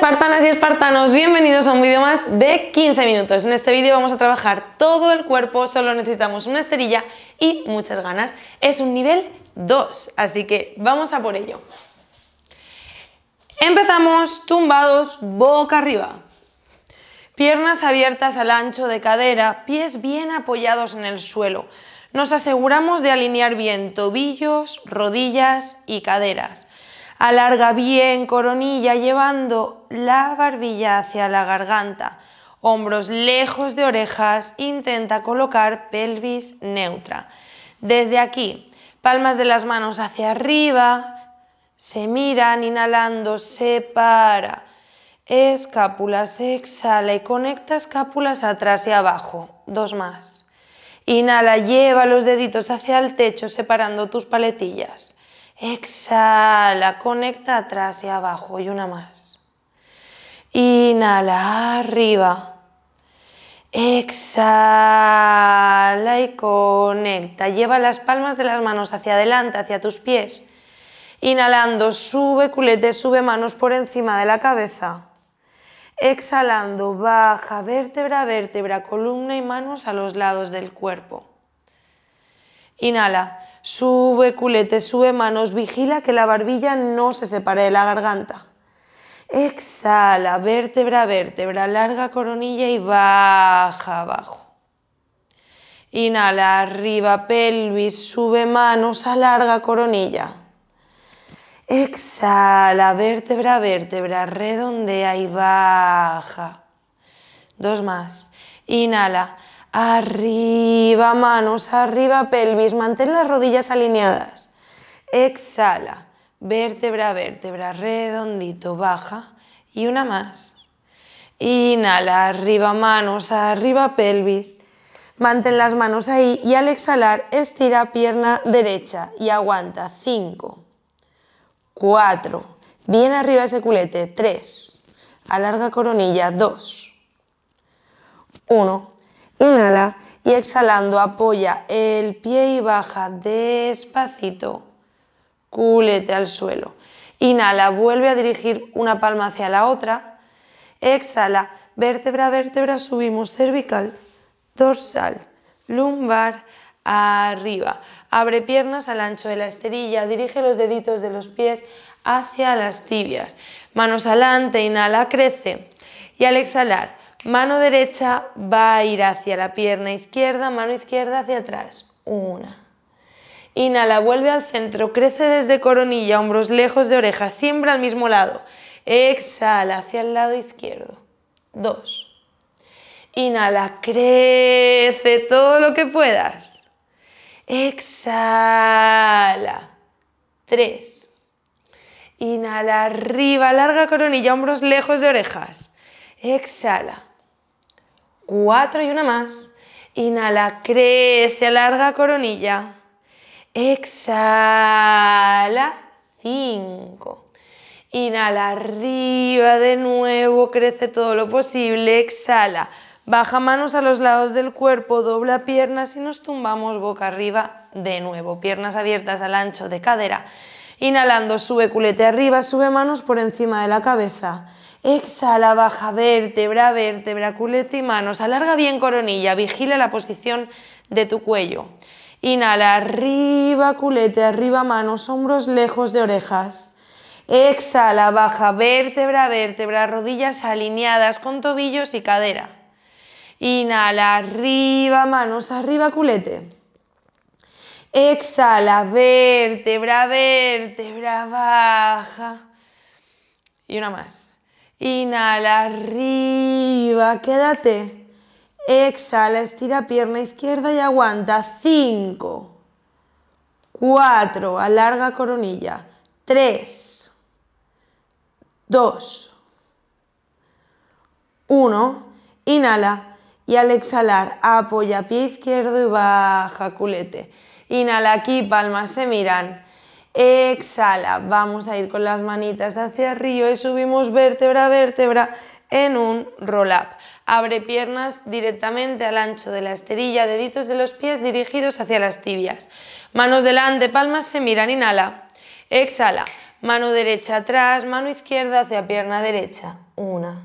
espartanas y espartanos, bienvenidos a un vídeo más de 15 minutos. En este vídeo vamos a trabajar todo el cuerpo, solo necesitamos una esterilla y muchas ganas. Es un nivel 2, así que vamos a por ello. Empezamos tumbados boca arriba. Piernas abiertas al ancho de cadera, pies bien apoyados en el suelo. Nos aseguramos de alinear bien tobillos, rodillas y caderas. Alarga bien coronilla llevando la barbilla hacia la garganta. Hombros lejos de orejas, intenta colocar pelvis neutra. Desde aquí, palmas de las manos hacia arriba, se miran inhalando, separa. Escápulas, exhala y conecta escápulas atrás y abajo. Dos más. Inhala, lleva los deditos hacia el techo separando tus paletillas. Exhala, conecta atrás y abajo y una más. Inhala arriba. Exhala y conecta. Lleva las palmas de las manos hacia adelante, hacia tus pies. Inhalando, sube culete, sube manos por encima de la cabeza. Exhalando, baja vértebra, vértebra, columna y manos a los lados del cuerpo. Inhala. Sube culete, sube manos, vigila que la barbilla no se separe de la garganta. Exhala, vértebra, vértebra, larga coronilla y baja abajo. Inhala, arriba, pelvis, sube manos, alarga coronilla. Exhala, vértebra, vértebra, redondea y baja. Dos más. Inhala Arriba, manos arriba, pelvis. Mantén las rodillas alineadas. Exhala. Vértebra, vértebra, redondito, baja. Y una más. Inhala, arriba, manos arriba, pelvis. Mantén las manos ahí y al exhalar estira pierna derecha y aguanta. 5, 4, bien arriba ese culete. 3, alarga coronilla. 2, 1. Inhala y exhalando apoya el pie y baja despacito. Cúlete al suelo. Inhala, vuelve a dirigir una palma hacia la otra. Exhala, vértebra, vértebra, subimos cervical, dorsal, lumbar, arriba. Abre piernas al ancho de la esterilla, dirige los deditos de los pies hacia las tibias. Manos adelante, inhala, crece. Y al exhalar, Mano derecha va a ir hacia la pierna izquierda, mano izquierda hacia atrás. Una. Inhala, vuelve al centro, crece desde coronilla, hombros lejos de orejas, siempre al mismo lado. Exhala hacia el lado izquierdo. Dos. Inhala, crece todo lo que puedas. Exhala. Tres. Inhala, arriba, larga coronilla, hombros lejos de orejas. Exhala. Cuatro y una más. Inhala, crece, alarga coronilla. Exhala, cinco. Inhala, arriba de nuevo, crece todo lo posible. Exhala, baja manos a los lados del cuerpo, dobla piernas y nos tumbamos boca arriba de nuevo. Piernas abiertas al ancho de cadera. Inhalando, sube culete arriba, sube manos por encima de la cabeza. Exhala, baja vértebra, vértebra, culete y manos. Alarga bien coronilla, vigila la posición de tu cuello. Inhala, arriba culete, arriba manos, hombros lejos de orejas. Exhala, baja vértebra, vértebra, rodillas alineadas con tobillos y cadera. Inhala, arriba manos, arriba culete. Exhala, vértebra, vértebra, baja. Y una más. Inhala arriba, quédate. Exhala, estira pierna izquierda y aguanta. 5, 4, alarga coronilla. 3, 2, 1. Inhala y al exhalar apoya pie izquierdo y baja culete. Inhala aquí, palmas se miran. Exhala, vamos a ir con las manitas hacia arriba y subimos vértebra a vértebra en un roll-up. Abre piernas directamente al ancho de la esterilla, deditos de los pies dirigidos hacia las tibias. Manos delante, palmas se miran, inhala. Exhala, mano derecha atrás, mano izquierda hacia pierna derecha. Una.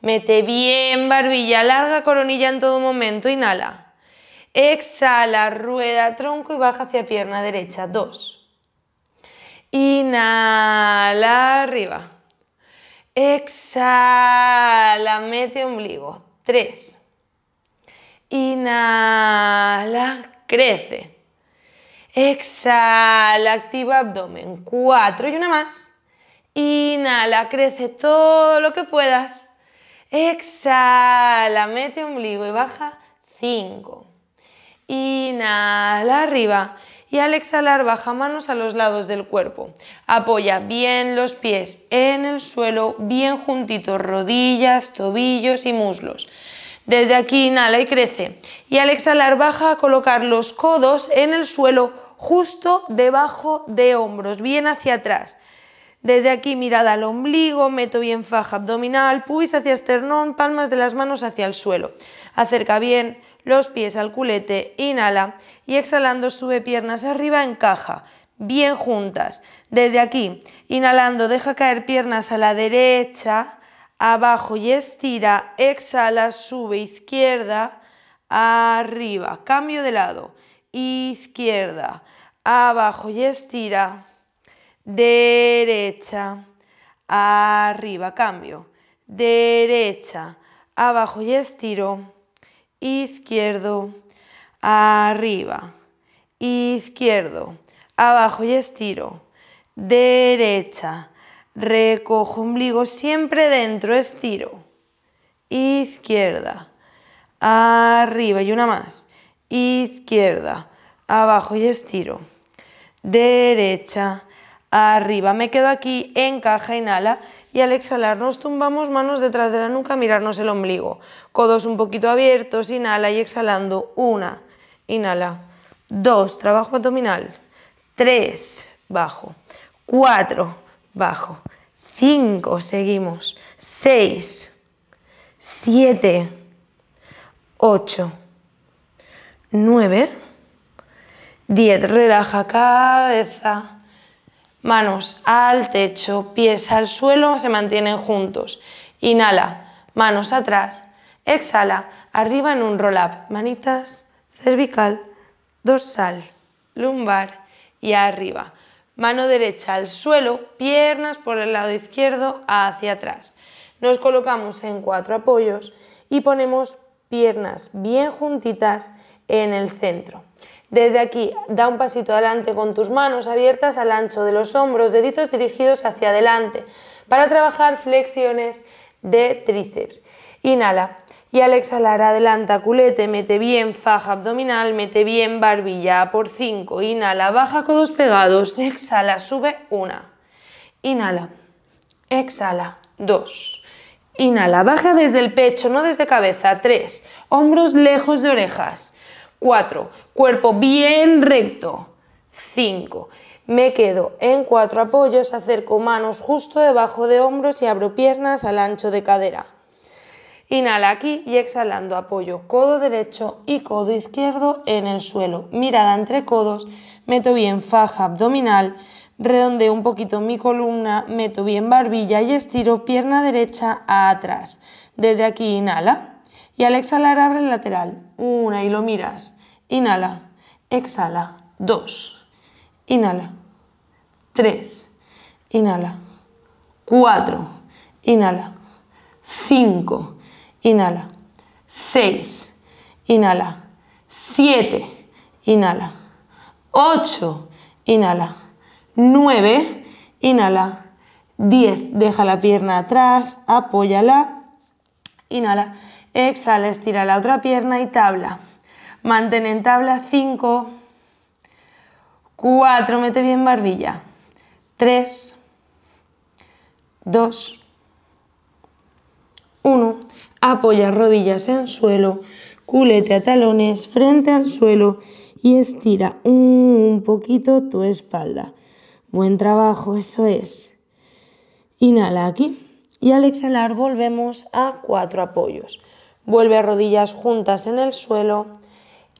Mete bien barbilla, larga coronilla en todo momento, inhala. Exhala, rueda tronco y baja hacia pierna derecha. Dos. Inhala arriba. Exhala, mete ombligo. Tres. Inhala, crece. Exhala, activa abdomen. Cuatro y una más. Inhala, crece todo lo que puedas. Exhala, mete ombligo y baja. Cinco. Inhala, arriba y al exhalar baja manos a los lados del cuerpo. Apoya bien los pies en el suelo, bien juntitos, rodillas, tobillos y muslos. Desde aquí inhala y crece. Y al exhalar baja a colocar los codos en el suelo justo debajo de hombros, bien hacia atrás. Desde aquí mirada al ombligo, meto bien faja abdominal, pubis hacia esternón, palmas de las manos hacia el suelo. Acerca bien los pies al culete, inhala y exhalando sube piernas arriba en caja, bien juntas. Desde aquí, inhalando, deja caer piernas a la derecha, abajo y estira, exhala, sube izquierda, arriba, cambio de lado, izquierda, abajo y estira, derecha, arriba, cambio, derecha, abajo y estiro izquierdo, arriba, izquierdo, abajo y estiro, derecha, recojo ombligo siempre dentro, estiro, izquierda, arriba y una más, izquierda, abajo y estiro, derecha, arriba, me quedo aquí, en encaja, inhala, y al exhalar nos tumbamos manos detrás de la nuca, mirarnos el ombligo. Codos un poquito abiertos, inhala y exhalando. Una, inhala. Dos, trabajo abdominal. Tres, bajo. Cuatro, bajo. Cinco, seguimos. Seis, siete, ocho, nueve, diez. Relaja cabeza Manos al techo, pies al suelo, se mantienen juntos. Inhala, manos atrás. Exhala, arriba en un roll-up. Manitas, cervical, dorsal, lumbar y arriba. Mano derecha al suelo, piernas por el lado izquierdo hacia atrás. Nos colocamos en cuatro apoyos y ponemos piernas bien juntitas en el centro. Desde aquí, da un pasito adelante con tus manos abiertas al ancho de los hombros, deditos dirigidos hacia adelante, para trabajar flexiones de tríceps. Inhala. Y al exhalar, adelanta culete, mete bien faja abdominal, mete bien barbilla por 5. Inhala, baja codos pegados, exhala, sube una. Inhala, exhala, 2. Inhala, baja desde el pecho, no desde cabeza, 3. Hombros lejos de orejas. 4. Cuerpo bien recto. 5. Me quedo en cuatro apoyos, acerco manos justo debajo de hombros y abro piernas al ancho de cadera. Inhala aquí y exhalando apoyo codo derecho y codo izquierdo en el suelo. Mirada entre codos, meto bien faja abdominal, redondeo un poquito mi columna, meto bien barbilla y estiro pierna derecha atrás. Desde aquí inhala y al exhalar abre el lateral. Una y lo miras inhala, exhala, 2, inhala, 3, inhala, 4, inhala, 5, inhala, 6, inhala, 7, inhala, 8, inhala, 9, inhala, 10, deja la pierna atrás, apóyala, inhala, exhala, estira la otra pierna y tabla. Mantén en tabla 5, 4, mete bien barbilla, 3, 2, 1. Apoya rodillas en suelo, culete a talones frente al suelo y estira un poquito tu espalda. Buen trabajo, eso es. Inhala aquí y al exhalar volvemos a 4 apoyos. Vuelve a rodillas juntas en el suelo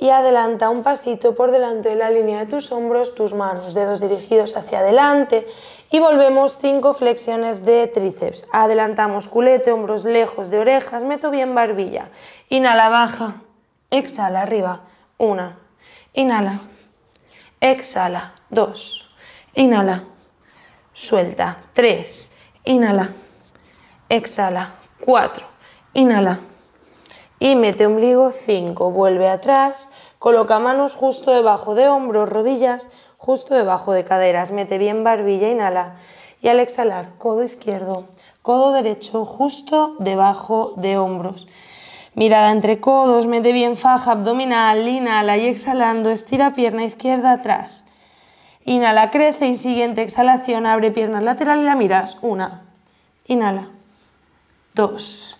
y adelanta un pasito por delante de la línea de tus hombros, tus manos, dedos dirigidos hacia adelante y volvemos cinco flexiones de tríceps. Adelantamos culete, hombros lejos de orejas, meto bien barbilla. Inhala, baja, exhala, arriba, una, Inhala, exhala, dos, Inhala, suelta, tres, Inhala, exhala, cuatro, Inhala, y mete ombligo 5, vuelve atrás, coloca manos justo debajo de hombros, rodillas justo debajo de caderas, mete bien barbilla, inhala y al exhalar codo izquierdo, codo derecho justo debajo de hombros. Mirada entre codos, mete bien faja abdominal, inhala y exhalando, estira pierna izquierda atrás. Inhala, crece y siguiente exhalación, abre pierna lateral y la miras. Una. Inhala. Dos.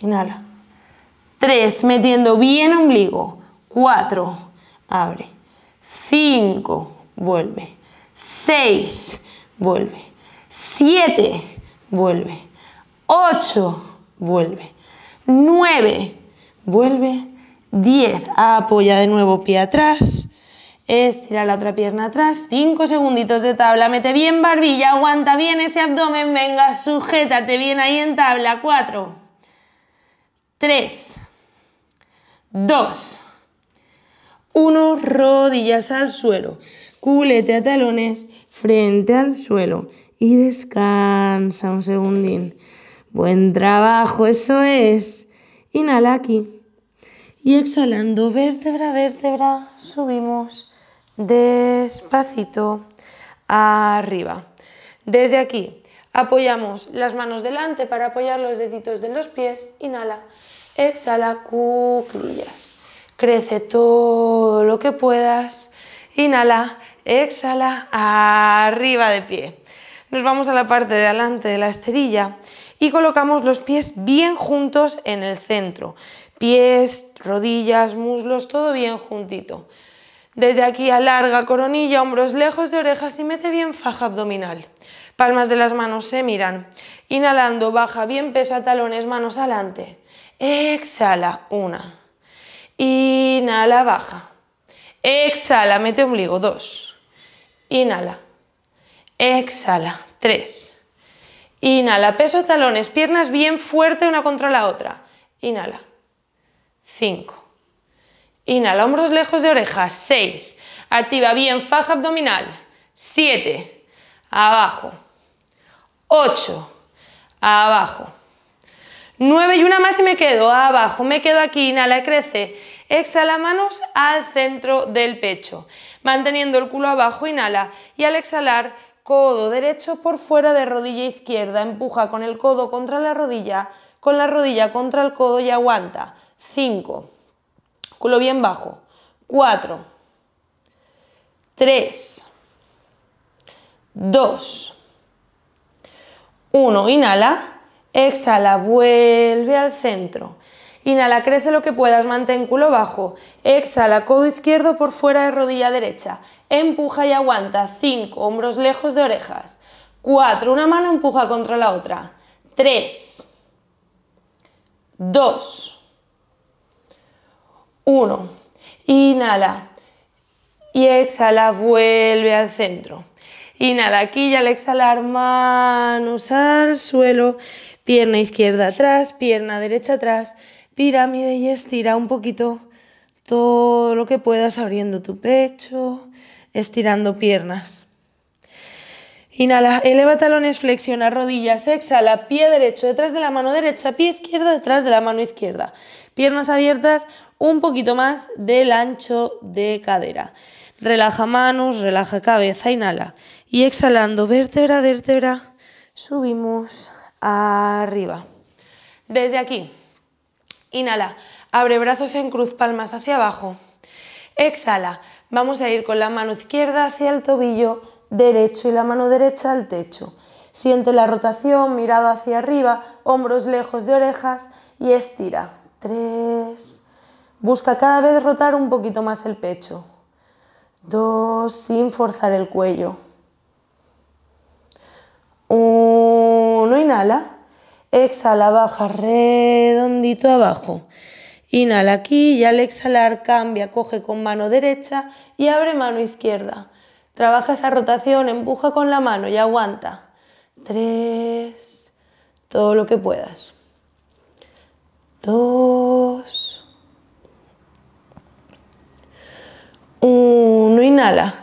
Inhala. 3, metiendo bien ombligo, 4, abre, 5, vuelve, 6, vuelve, 7, vuelve, 8, vuelve, 9, vuelve, 10, apoya de nuevo pie atrás, estira la otra pierna atrás, 5 segunditos de tabla, mete bien barbilla, aguanta bien ese abdomen, venga, sujétate bien ahí en tabla, 4, 3, dos. Uno, rodillas al suelo, culete a talones, frente al suelo y descansa un segundín. Buen trabajo, eso es. Inhala aquí. Y exhalando, vértebra, vértebra, subimos despacito arriba. Desde aquí apoyamos las manos delante para apoyar los deditos de los pies. Inhala. Exhala cuclillas. Crece todo lo que puedas. Inhala, exhala, arriba de pie. Nos vamos a la parte de adelante de la esterilla y colocamos los pies bien juntos en el centro. Pies, rodillas, muslos, todo bien juntito. Desde aquí alarga coronilla, hombros lejos de orejas y mete bien faja abdominal. Palmas de las manos se miran. Inhalando, baja bien peso a talones, manos adelante. Exhala, una. Inhala, baja. Exhala, mete ombligo, dos. Inhala. Exhala, tres. Inhala, peso talones, piernas bien fuerte una contra la otra. Inhala. Cinco. Inhala, hombros lejos de orejas. Seis. Activa bien faja abdominal. Siete. Abajo. Ocho. Abajo. 9 y una más y me quedo abajo, me quedo aquí, inhala, y crece, exhala manos al centro del pecho, manteniendo el culo abajo, inhala y al exhalar codo derecho por fuera de rodilla izquierda, empuja con el codo contra la rodilla, con la rodilla contra el codo y aguanta, 5, culo bien bajo, 4, 3, 2, 1, inhala, Exhala, vuelve al centro. Inhala, crece lo que puedas, mantén culo bajo. Exhala, codo izquierdo por fuera de rodilla derecha. Empuja y aguanta. cinco, hombros lejos de orejas. 4, una mano empuja contra la otra. 3, 2, 1. Inhala y exhala, vuelve al centro. Inhala aquí y al exhalar manos al suelo Pierna izquierda atrás, pierna derecha atrás, pirámide y estira un poquito todo lo que puedas abriendo tu pecho, estirando piernas. Inhala, eleva talones, flexiona rodillas, exhala, pie derecho detrás de la mano derecha, pie izquierdo detrás de la mano izquierda. Piernas abiertas, un poquito más del ancho de cadera. Relaja manos, relaja cabeza, inhala. Y exhalando, vértebra, vértebra, subimos arriba. Desde aquí, inhala, abre brazos en cruz, palmas hacia abajo. Exhala, vamos a ir con la mano izquierda hacia el tobillo derecho y la mano derecha al techo. Siente la rotación, mirado hacia arriba, hombros lejos de orejas y estira. Tres. Busca cada vez rotar un poquito más el pecho. Dos, sin forzar el cuello. inhala. Exhala, baja redondito abajo. Inhala aquí y al exhalar cambia, coge con mano derecha y abre mano izquierda. Trabaja esa rotación, empuja con la mano y aguanta. Tres, todo lo que puedas. Dos, uno, inhala.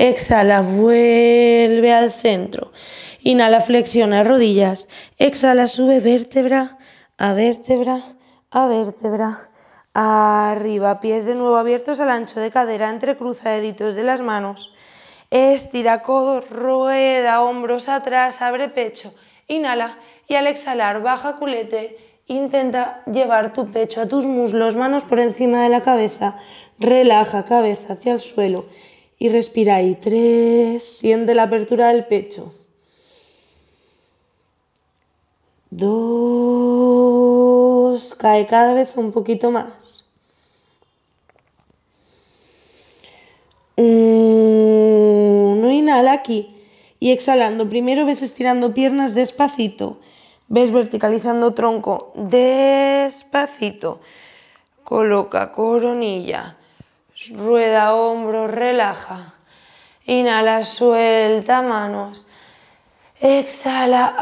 Exhala, vuelve al centro. Inhala, flexiona rodillas. Exhala, sube vértebra a vértebra a vértebra. Arriba, pies de nuevo abiertos al ancho de cadera, entrecruza deditos de las manos. Estira codos, rueda, hombros atrás, abre pecho. Inhala y al exhalar baja culete. Intenta llevar tu pecho a tus muslos, manos por encima de la cabeza. Relaja cabeza hacia el suelo. Y respira ahí. Tres. Siente la apertura del pecho. Dos. Cae cada vez un poquito más. Uno. Inhala aquí. Y exhalando. Primero ves estirando piernas despacito. Ves verticalizando tronco despacito. Coloca coronilla rueda hombros, relaja. Inhala, suelta manos. Exhala,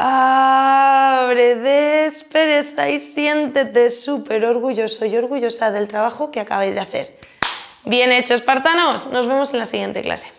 abre, despereza y siéntete súper orgulloso y orgullosa del trabajo que acabáis de hacer. Bien hecho, espartanos. Nos vemos en la siguiente clase.